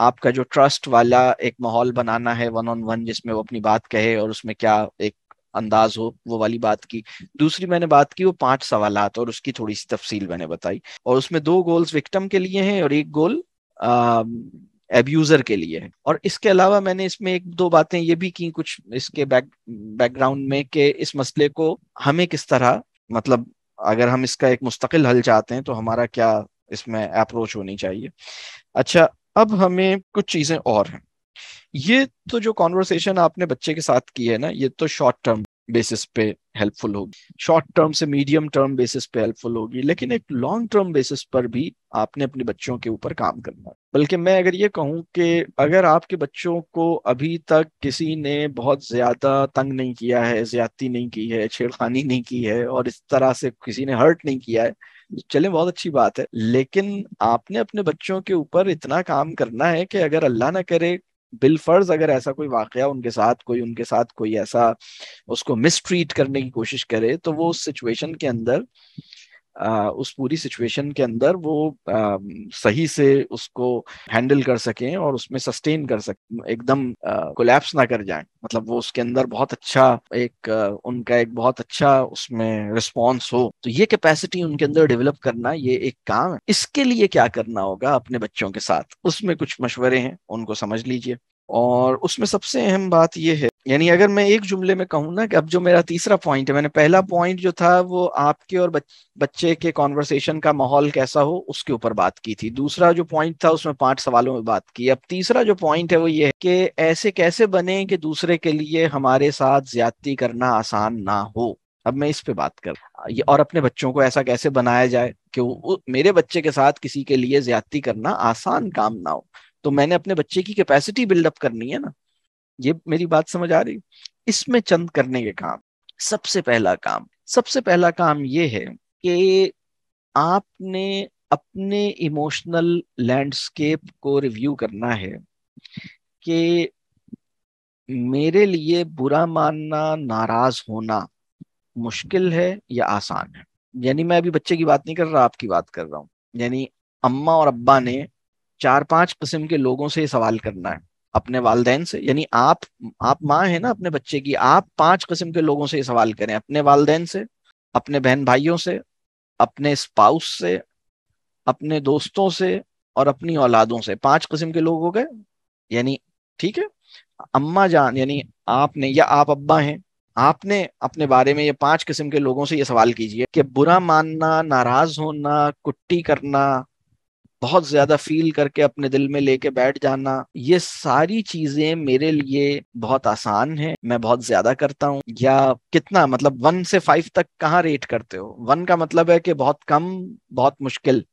आपका जो ट्रस्ट वाला एक माहौल बनाना है वन ऑन वन जिसमें वो अपनी बात कहे और उसमें क्या एक अंदाज हो वो वाली बात की दूसरी मैंने बात की वो पांच सवाल और उसकी थोड़ी सी तफसील मैंने बताई और उसमें दो गोल्स विक्टम के लिए हैं और एक गोल एब्यूजर के लिए है और इसके अलावा मैंने इसमें एक दो बातें ये भी की कुछ इसके बैक बैकग्राउंड में कि इस मसले को हमें किस तरह मतलब अगर हम इसका एक मुस्तकिल हल चाहते हैं तो हमारा क्या इसमें अप्रोच होनी चाहिए अच्छा अब हमें कुछ चीजें और हैं ये तो जो कॉन्वर्सेशन आपने बच्चे के साथ की है ना ये तो शॉर्ट टर्म बेसिस पे हेल्पफुल होगी शॉर्ट टर्म से मीडियम टर्म बेसिस पे हेल्पफुल होगी लेकिन एक लॉन्ग टर्म बेसिस पर भी आपने अपने बच्चों के ऊपर काम करना बल्कि मैं अगर ये कहूँ कि अगर आपके बच्चों को अभी तक किसी ने बहुत ज्यादा तंग नहीं किया है ज्यादती नहीं की है छेड़खानी नहीं की है और इस तरह से किसी ने हर्ट नहीं किया है तो चले बहुत अच्छी बात है लेकिन आपने अपने बच्चों के ऊपर इतना काम करना है कि अगर अल्लाह ना करे बिलफर्ज अगर ऐसा कोई वाक़ उनके साथ कोई उनके साथ कोई ऐसा उसको मिसट्रीट करने की कोशिश करे तो वो उस सिचुएशन के अंदर उस पूरी सिचुएशन के अंदर वो सही से उसको हैंडल कर सकें और उसमें सस्टेन कर सक एकदम कोलैप्स ना कर जाए मतलब वो उसके अंदर बहुत अच्छा एक उनका एक बहुत अच्छा उसमें रिस्पॉन्स हो तो ये कैपेसिटी उनके अंदर डेवलप करना ये एक काम है इसके लिए क्या करना होगा अपने बच्चों के साथ उसमें कुछ मशवरे हैं उनको समझ लीजिए और उसमें सबसे अहम बात यह है यानी अगर मैं एक जुमले में कहूँ ना कि अब जो मेरा तीसरा पॉइंट है मैंने पहला पॉइंट जो था वो आपके और बच्चे के कॉन्वर्सेशन का माहौल कैसा हो उसके ऊपर बात की थी दूसरा जो पॉइंट था उसमें पांच सवालों में बात की अब तीसरा जो पॉइंट है वो ये है कि ऐसे कैसे बने कि दूसरे के लिए हमारे साथ ज्यादती करना आसान ना हो अब मैं इस पे बात कर और अपने बच्चों को ऐसा कैसे बनाया जाए कि मेरे बच्चे के साथ किसी के लिए ज्यादती करना आसान काम ना हो तो मैंने अपने बच्चे की कैपेसिटी बिल्डअप करनी है ना ये मेरी बात समझ आ रही इसमें चंद करने के काम सबसे पहला काम सबसे पहला काम ये है कि आपने अपने इमोशनल लैंडस्केप को रिव्यू करना है कि मेरे लिए बुरा मानना नाराज होना मुश्किल है या आसान है यानी मैं अभी बच्चे की बात नहीं कर रहा आपकी बात कर रहा हूँ यानी अम्मा और अब्बा ने चार पांच किस्म के लोगों से सवाल करना है अपने वालदेन से यानी आप आप माँ है ना अपने बच्चे की आप पांच किस्म के लोगों से सवाल करें अपने वालदेन से अपने बहन भाइयों से अपने स्पाउस से अपने दोस्तों से और अपनी औलादों से पांच किस्म के लोग हो गए यानी ठीक है अम्मा जान यानी आपने या आप अब्बा हैं आपने अपने बारे में ये पांच किस्म के लोगों से ये सवाल कीजिए कि बुरा मानना नाराज होना कुट्टी करना बहुत ज्यादा फील करके अपने दिल में लेके बैठ जाना ये सारी चीजें मेरे लिए बहुत आसान है मैं बहुत ज्यादा करता हूँ या कितना मतलब वन से फाइव तक कहाँ रेट करते हो वन का मतलब है कि बहुत कम बहुत मुश्किल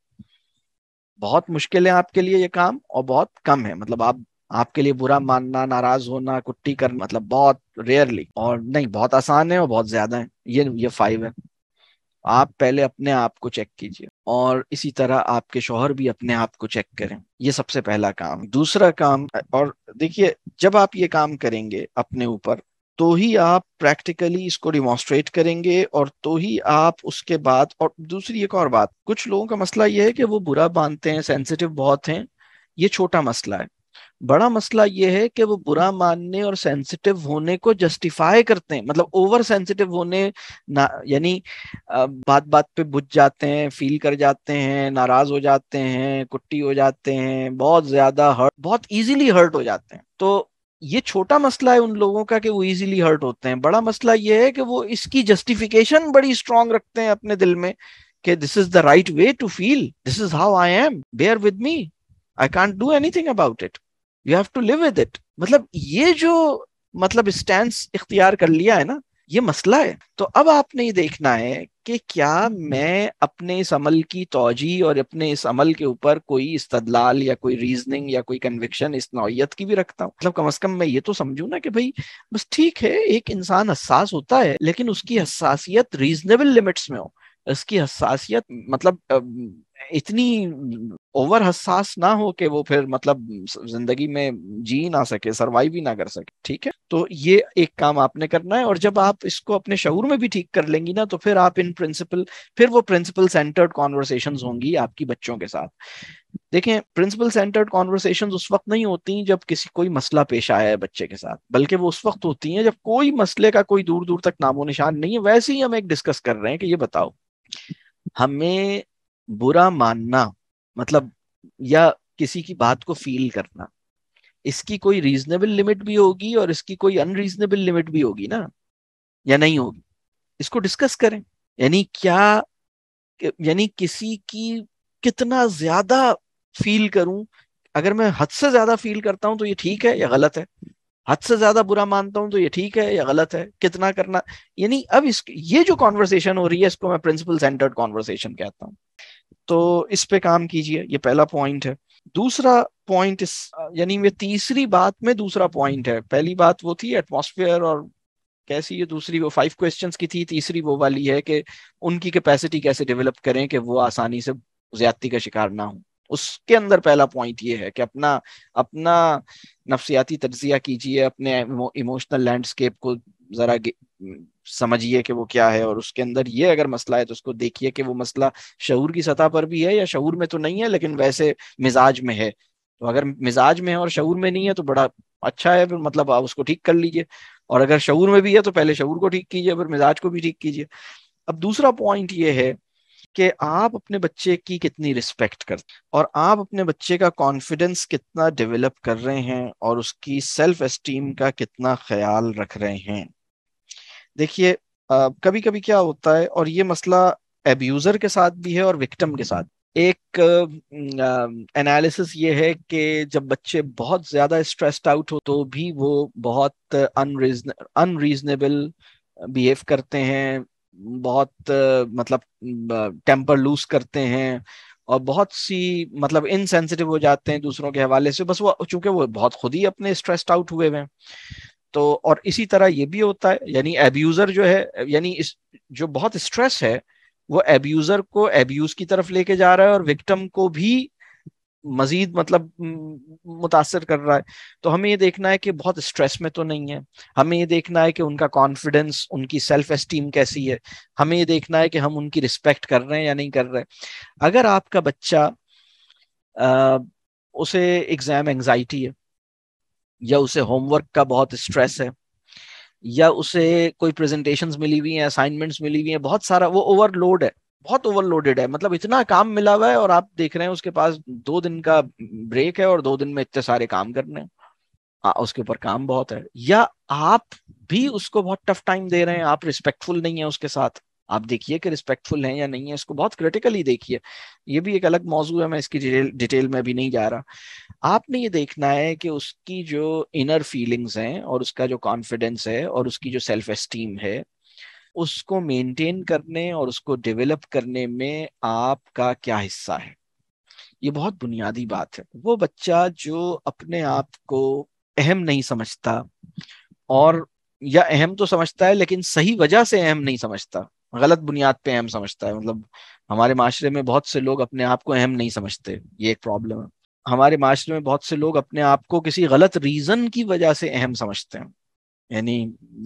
बहुत मुश्किल है आपके लिए ये काम और बहुत कम है मतलब आप आपके लिए बुरा मानना नाराज होना कुट्टी करना मतलब बहुत रेयरली और नहीं बहुत आसान है और बहुत ज्यादा है ये ये फाइव है आप पहले अपने आप को चेक कीजिए और इसी तरह आपके शोहर भी अपने आप को चेक करें ये सबसे पहला काम दूसरा काम और देखिए जब आप ये काम करेंगे अपने ऊपर तो ही आप प्रैक्टिकली इसको डिमोन्स्ट्रेट करेंगे और तो ही आप उसके बाद और दूसरी एक और बात कुछ लोगों का मसला ये है कि वो बुरा बांधते हैं सेंसिटिव बहुत हैं ये छोटा मसला है बड़ा मसला ये है कि वो बुरा मानने और सेंसिटिव होने को जस्टिफाई करते हैं मतलब ओवर सेंसिटिव होने ना यानी बात बात पे बुझ जाते हैं फील कर जाते हैं नाराज हो जाते हैं कुट्टी हो जाते हैं बहुत ज्यादा हर्ट बहुत इजीली हर्ट हो जाते हैं तो ये छोटा मसला है उन लोगों का कि वो इजीली हर्ट होते हैं बड़ा मसला ये है कि वो इसकी जस्टिफिकेशन बड़ी स्ट्रांग रखते हैं अपने दिल में कि this is the right way to feel this is how I am bear with me I can't do anything about it you have to live with it मतलब ये जो मतलब स्टैंड इख्तियार कर लिया है ना ये मसला है तो अब आपने ये देखना है कि क्या मैं अपने इस अमल की तोजी और अपने इस अमल के ऊपर कोई इस्तदलाल या कोई रीजनिंग या कोई कन्विक्शन इस नौीयत की भी रखता हूँ मतलब कम अज कम मैं ये तो समझू ना कि भाई बस ठीक है एक इंसान हसास होता है लेकिन उसकी हसासियत रीजनेबल लिमिट्स में हो इसकी हसासियत मतलब इतनी ओवर हसास ना हो कि वो फिर मतलब जिंदगी में जी ना सके सरवाइव ही ना कर सके ठीक है तो ये एक काम आपने करना है और जब आप इसको अपने शहर में भी ठीक कर लेंगी ना तो फिर आप इन प्रिंसिपल फिर वो प्रिंसिपल सेंटर्ड कॉन्वर्सेशन होंगी आपकी बच्चों के साथ देखें प्रिंसिपल सेंटर्ड कॉन्वर्सेशन उस वक्त नहीं होती जब किसी कोई मसला पेश आया है बच्चे के साथ बल्कि वो उस वक्त होती हैं जब कोई मसले का कोई दूर दूर तक नामो निशान नहीं है वैसे ही हम एक डिस्कस कर रहे हैं कि ये बताओ हमें बुरा मानना मतलब या किसी की बात को फील करना इसकी कोई रीजनेबल लिमिट भी होगी और इसकी कोई अनरीजनेबल लिमिट भी होगी ना या नहीं होगी इसको डिस्कस करें यानी क्या यानी किसी की कितना ज्यादा फील करूं अगर मैं हद से ज्यादा फील करता हूं तो ये ठीक है या गलत है हद से ज्यादा बुरा मानता हूं तो ये ठीक है या गलत है कितना करना यानी अब इस ये जो कॉन्वर्सेशन हो रही है इसको मैं प्रिंसिपल सेंटर्ड कॉन्वर्सेशन कहता हूँ तो इस पे काम कीजिए ये पहला पॉइंट है दूसरा पॉइंट इस यानी ये तीसरी बात में दूसरा पॉइंट है पहली बात वो थी एटमोसफियर और कैसी ये दूसरी वो फाइव क्वेश्चंस की थी तीसरी वो वाली है कि उनकी कैपेसिटी कैसे डेवलप करें कि वो आसानी से ज्यादती का शिकार ना हो उसके अंदर पहला पॉइंट ये है कि अपना अपना नफसियाती तजिया कीजिए अपने इमोशनल लैंडस्केप को जरा समझिए कि वो क्या है और उसके अंदर ये अगर मसला है तो उसको देखिए कि वो मसला शहूर की सतह पर भी है या शहूर में तो नहीं है लेकिन वैसे मिजाज में है तो अगर मिजाज में है और शहूर में नहीं है तो बड़ा अच्छा है फिर मतलब आप उसको ठीक कर लीजिए और अगर शहूर में भी है तो पहले शहूर को ठीक कीजिए फिर मिजाज को भी ठीक कीजिए अब दूसरा पॉइंट ये है कि आप अपने बच्चे की कितनी रिस्पेक्ट कर और आप अपने बच्चे का कॉन्फिडेंस कितना डेवलप कर रहे हैं और उसकी सेल्फ एस्टीम का कितना ख्याल रख रहे हैं देखिए कभी कभी क्या होता है और ये मसला एब्यूजर के साथ भी है और विक्टम के साथ एक एनालिसिस ये है कि जब बच्चे बहुत ज्यादा स्ट्रेस्ड आउट हो तो भी वो बहुत अनरीजनेबल बिहेव करते हैं बहुत मतलब टेम्पर लूज करते हैं और बहुत सी मतलब इनसेंसिटिव हो जाते हैं दूसरों के हवाले से बस वो चूंकि वो बहुत खुद ही अपने स्ट्रेस्ड आउट हुए हुए हैं तो और इसी तरह ये भी होता है यानी एब्यूजर जो है यानी इस जो बहुत स्ट्रेस है वो एब्यूजर को एब्यूज की तरफ लेके जा रहा है और विक्टम को भी मजीद मतलब मुतासर कर रहा है तो हमें ये देखना है कि बहुत स्ट्रेस में तो नहीं है हमें ये देखना है कि उनका कॉन्फिडेंस उनकी सेल्फ एस्टीम कैसी है हमें ये देखना है कि हम उनकी रिस्पेक्ट कर रहे हैं या नहीं कर रहे अगर आपका बच्चा आ, उसे एग्जाम एंगजाइटी है या उसे होमवर्क का बहुत स्ट्रेस है या उसे कोई प्रेजेंटेशंस मिली हुई हैं असाइनमेंट्स मिली हुई हैं बहुत सारा वो ओवरलोड है बहुत ओवरलोडेड है मतलब इतना काम मिला हुआ है और आप देख रहे हैं उसके पास दो दिन का ब्रेक है और दो दिन में इतने सारे काम करने आ, हाँ, उसके ऊपर काम बहुत है या आप भी उसको बहुत टफ टाइम दे रहे हैं आप रिस्पेक्टफुल नहीं है उसके साथ आप देखिए कि रिस्पेक्टफुल है या नहीं है इसको बहुत क्रिटिकली देखिए ये भी एक अलग मौजू है मैं इसकी डिटेल में अभी नहीं जा रहा आपने ये देखना है कि उसकी जो इनर फीलिंग्स हैं और उसका जो कॉन्फिडेंस है और उसकी जो सेल्फ एस्टीम है उसको मेंटेन करने और उसको डेवलप करने में आपका क्या हिस्सा है ये बहुत बुनियादी बात है वो बच्चा जो अपने आप को अहम नहीं समझता और या अहम तो समझता है लेकिन सही वजह से अहम नहीं समझता गलत बुनियाद पे अहम समझता है मतलब हमारे माशरे में बहुत से लोग अपने आप को अहम नहीं समझते ये एक प्रॉब्लम है हमारे माशरे में बहुत से लोग अपने आप को किसी गलत रीजन की वजह से अहम समझते हैं यानी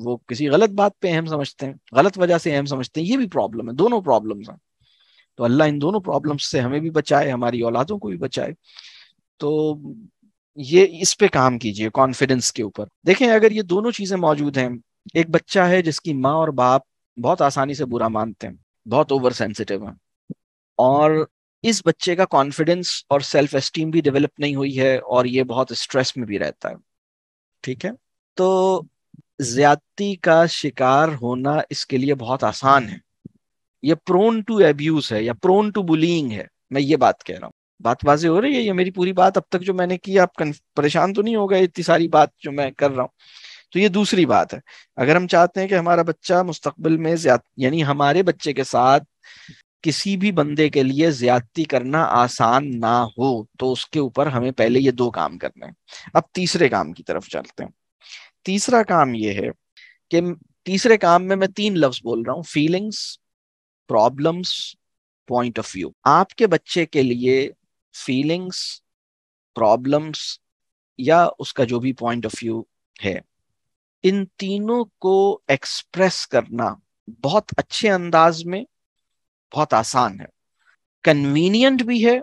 वो किसी गलत बात पे अहम समझते हैं गलत वजह से अहम समझते हैं ये भी प्रॉब्लम है दोनों प्रॉब्लम हैं तो अल्लाह इन दोनों प्रॉब्लम से हमें भी बचाए हमारी औलादों को भी बचाए तो ये इस पे काम कीजिए कॉन्फिडेंस के ऊपर देखें अगर ये दोनों चीजें मौजूद हैं एक बच्चा है जिसकी माँ और बाप बहुत आसानी से बुरा मानते हैं बहुत ओवर सेंसिटिव है और इस बच्चे का कॉन्फिडेंस और सेल्फ एस्टीम भी डेवलप नहीं हुई है और ये बहुत स्ट्रेस में भी रहता है ठीक है तो ज्यादती का शिकार होना इसके लिए बहुत आसान है ये प्रोन टू एब्यूज है या प्रोन टू बुलिंग है मैं ये बात कह रहा हूँ बात वाजे हो रही है ये मेरी पूरी बात अब तक जो मैंने की आप परेशान तो नहीं हो गए इतनी सारी बात जो मैं कर रहा हूँ तो ये दूसरी बात है अगर हम चाहते हैं कि हमारा बच्चा मुस्तकबिल में यानी हमारे बच्चे के साथ किसी भी बंदे के लिए ज्यादती करना आसान ना हो तो उसके ऊपर हमें पहले ये दो काम करने हैं अब तीसरे काम की तरफ चलते हैं तीसरा काम ये है कि तीसरे काम में मैं तीन लफ्ज बोल रहा हूँ feelings problems point of view आपके बच्चे के लिए फीलिंग्स प्रॉब्लम्स या उसका जो भी पॉइंट ऑफ व्यू है इन तीनों को एक्सप्रेस करना बहुत अच्छे अंदाज में बहुत आसान है कन्वीनियंट भी है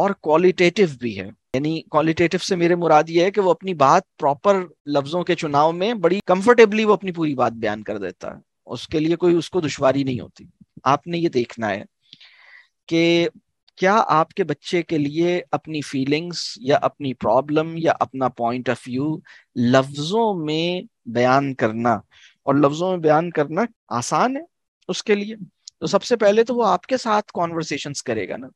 और क्वालिटेटिव भी है यानी क्वालिटेटिव से मेरे मुराद ये है कि वो अपनी बात प्रॉपर लफ्जों के चुनाव में बड़ी कंफर्टेबली वो अपनी पूरी बात बयान कर देता है उसके लिए कोई उसको दुश्वारी नहीं होती आपने ये देखना है कि क्या आपके बच्चे के लिए अपनी फीलिंग्स या अपनी प्रॉब्लम या अपना पॉइंट ऑफ व्यू लफ्जों में बयान करना और लफ्जों में बयान करना आसान है उसके लिए तो सबसे पहले तो वो आपके साथ कॉन्वर्सेशन करेगा ना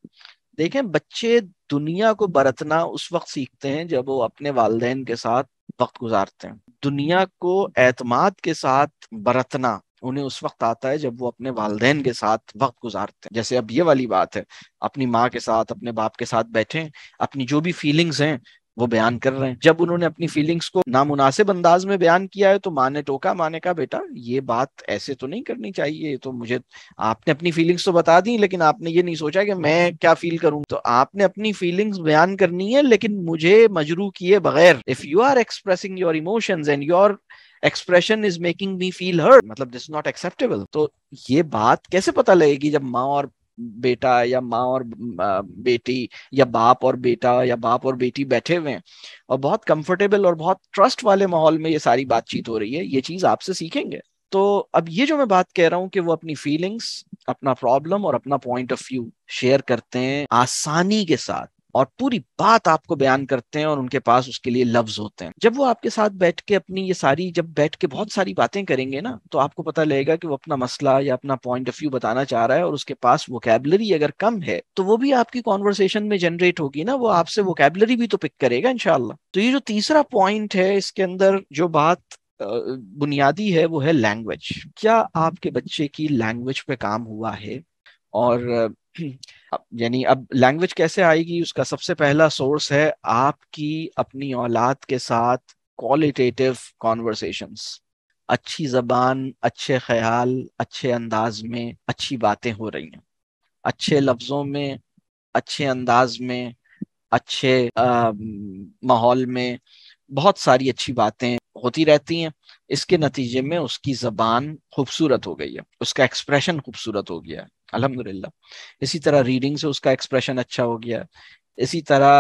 देखें बच्चे दुनिया को बरतना उस वक्त सीखते हैं जब वो अपने वाले के साथ वक्त गुजारते हैं दुनिया को एतमाद के साथ बरतना उन्हें उस वक्त आता है जब वो अपने वालदेन के साथ वक्त गुजारते हैं जैसे अब ये वाली बात है अपनी माँ के साथ अपने बाप के साथ बैठे अपनी जो भी फीलिंग्स हैं वो बयान कर रहे हैं जब उन्होंने अपनी फीलिंग्स को नामुनासिब अंदाज में बयान किया है तो माँ ने टोका माँ ने कहा बेटा ये बात ऐसे तो नहीं करनी चाहिए तो मुझे आपने अपनी फीलिंग्स तो बता दी लेकिन आपने ये नहीं सोचा कि मैं क्या फील करूं तो आपने अपनी फीलिंग्स बयान करनी है लेकिन मुझे मजरू किए बगैर if you are expressing your emotions and your expression is making me feel hurt मतलब दिस नॉट एक्सेप्टेबल तो ये बात कैसे पता लगेगी जब माँ और बेटा या माँ और बेटी या बाप और बेटा या बाप और बेटी बैठे हुए हैं और बहुत कंफर्टेबल और बहुत ट्रस्ट वाले माहौल में ये सारी बातचीत हो रही है ये चीज आपसे सीखेंगे तो अब ये जो मैं बात कह रहा हूँ कि वो अपनी फीलिंग्स अपना प्रॉब्लम और अपना पॉइंट ऑफ व्यू शेयर करते हैं आसानी के साथ और पूरी बात आपको बयान करते हैं और उनके पास उसके लिए लफ्ज होते हैं जब वो आपके साथ बैठ के अपनी ये सारी जब बैठ के बहुत सारी बातें करेंगे ना तो आपको पता लगेगा कि वो अपना मसला या अपना पॉइंट ऑफ व्यू बताना चाह रहा है और उसके पास वोकेबलरी अगर कम है तो वो भी आपकी कॉन्वर्सेशन में जनरेट होगी ना वो आपसे वोकेबलरी भी तो पिक करेगा इनशाला तो ये जो तीसरा पॉइंट है इसके अंदर जो बात बुनियादी है वो है लैंग्वेज क्या आपके बच्चे की लैंग्वेज पे काम हुआ है और यानी अब लैंग्वेज कैसे आएगी उसका सबसे पहला सोर्स है आपकी अपनी औलाद के साथ क्वालिटेटिव कॉन्वर्सेशंस अच्छी जबान अच्छे ख्याल अच्छे अंदाज में अच्छी बातें हो रही हैं अच्छे लफ्जों में अच्छे अंदाज में अच्छे माहौल में बहुत सारी अच्छी बातें होती रहती हैं इसके नतीजे में उसकी जबान खूबसूरत हो गई है उसका एक्सप्रेशन खूबसूरत हो गया है अलहमदुल्ला इसी तरह रीडिंग से उसका एक्सप्रेशन अच्छा हो गया इसी तरह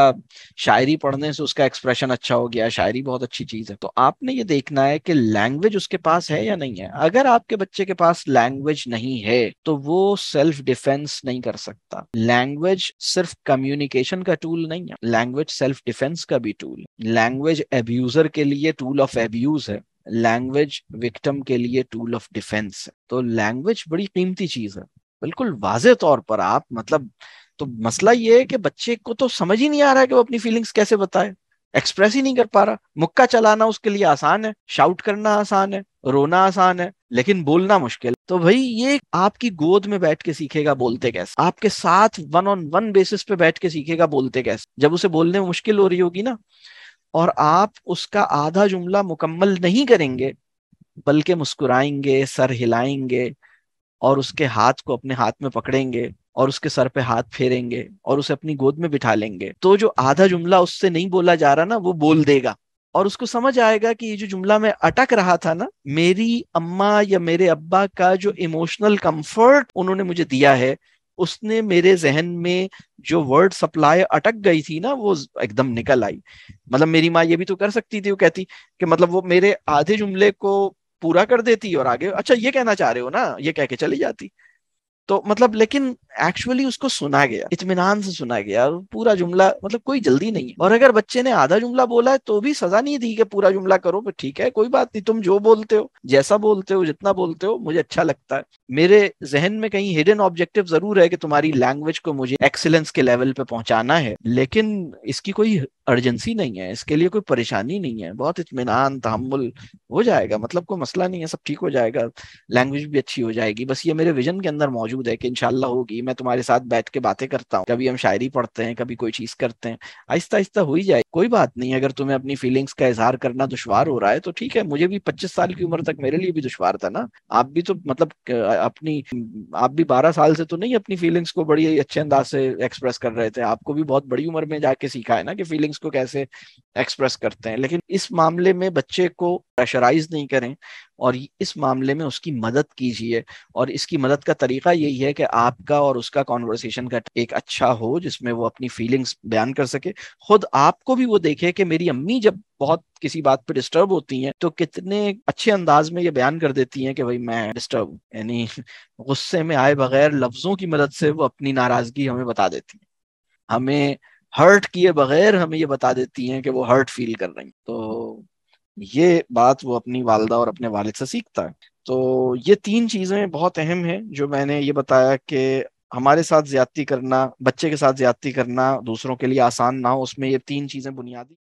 शायरी पढ़ने से उसका एक्सप्रेशन अच्छा हो गया शायरी बहुत अच्छी चीज है तो आपने ये देखना है कि लैंग्वेज उसके पास है या नहीं है अगर आपके बच्चे के पास लैंग्वेज नहीं है तो वो सेल्फ डिफेंस नहीं कर सकता लैंग्वेज सिर्फ कम्युनिकेशन का टूल नहीं है लैंग्वेज सेल्फ डिफेंस का भी टूल लैंग्वेज एब्यूजर के लिए टूल ऑफ एब्यूज है लैंग्वेज विक्टम के लिए टूल ऑफ डिफेंस है तो लैंग्वेज बड़ी कीमती चीज है बिल्कुल वाजे तौर पर आप मतलब तो मसला ये है कि बच्चे को तो समझ ही नहीं आ रहा है कि वो अपनी फीलिंग्स कैसे बताए एक्सप्रेस ही नहीं कर पा रहा मुक्का चलाना उसके लिए आसान है शाउट करना आसान है रोना आसान है लेकिन बोलना मुश्किल तो भाई ये आपकी गोद में बैठ के सीखेगा बोलते कैसे आपके साथ वन ऑन वन बेसिस पे बैठ के सीखेगा बोलते कैसे जब उसे बोलने में मुश्किल हो रही होगी ना और आप उसका आधा जुमला मुकम्मल नहीं करेंगे बल्कि मुस्कुराएंगे सर हिलाएंगे और उसके हाथ को अपने हाथ में पकड़ेंगे और उसके सर पे हाथ फेरेंगे और उसे अपनी गोद में बिठा लेंगे तो जो आधा जुमला उससे नहीं बोला जा रहा ना वो बोल देगा और उसको समझ आएगा कि ये जो जुमला में अटक रहा था ना मेरी अम्मा या मेरे अब्बा का जो इमोशनल कंफर्ट उन्होंने मुझे दिया है उसने मेरे जहन में जो वर्ड सप्लाई अटक गई थी ना वो एकदम निकल आई मतलब मेरी माँ ये भी तो कर सकती थी वो कहती कि मतलब वो मेरे आधे जुमले को पूरा कर देती और आगे अच्छा ये कहना चाह रहे हो ना ये कह के चली जाती तो मतलब लेकिन एक्चुअली उसको सुना गया इतमान से सुना गया पूरा जुमला मतलब कोई जल्दी नहीं है और अगर बच्चे ने आधा जुमला बोला है तो भी सजा नहीं दी कि पूरा जुमला करो पर ठीक है कोई बात नहीं तुम जो बोलते हो जैसा बोलते हो जितना बोलते हो मुझे अच्छा लगता है मेरे जहन में कहीं हिडन ऑब्जेक्टिव जरूर है कि तुम्हारी लैंग्वेज को मुझे एक्सिलेंस के लेवल पे पहुंचाना है लेकिन इसकी कोई अर्जेंसी नहीं है इसके लिए कोई परेशानी नहीं है बहुत इतमान तहमुल हो जाएगा मतलब कोई मसला नहीं है सब ठीक हो जाएगा लैंग्वेज भी अच्छी हो जाएगी बस ये मेरे विजन के अंदर मौजूद है कि इनशाला होगी मैं तुम्हारे साथ बैठ के बातें करता हूँ कभी हम शायरी पढ़ते हैं कभी कोई चीज करते हैं आहिस्ता आहिस्ता हो ही जाए कोई बात नहीं अगर तुम्हें अपनी फीलिंग्स का इजहार करना दुश्वार हो रहा है तो ठीक है मुझे भी पच्चीस साल की उम्र तक मेरे लिए भी दुश्वार था ना आप भी तो मतलब अपनी आप भी बारह साल से तो नहीं अपनी फीलिंग्स को बड़ी अच्छे अंदाज से एक्सप्रेस कर रहे थे आपको भी बहुत बड़ी उम्र में जाके सीखा है ना कि फीलिंग्स को कैसे एक्सप्रेस करते हैं लेकिन इस मामले में बच्चे को प्रेशराइज नहीं करें और इस मामले में उसकी मदद कीजिए और इसकी मदद का तरीका यही है कि आपका और उसका कॉन्वर्सेशन का एक अच्छा हो जिसमें वो अपनी फीलिंग्स बयान कर सके खुद आपको भी वो देखे कि मेरी अम्मी जब बहुत किसी बात पे डिस्टर्ब होती हैं तो कितने अच्छे अंदाज में ये बयान कर देती हैं कि भाई मैं डिस्टर्ब यानी गुस्से में आए बगैर लफ्जों की मदद से वो अपनी नाराजगी हमें बता देती है हमें हर्ट किए बगैर हमें ये बता देती हैं कि वो हर्ट फील कर रही तो ये बात वो अपनी वालदा और अपने वालिद से सीखता है तो ये तीन चीज़ें बहुत अहम हैं जो मैंने ये बताया कि हमारे साथ ज्यादती करना बच्चे के साथ ज्यादती करना दूसरों के लिए आसान ना हो उसमें ये तीन चीज़ें बुनियादी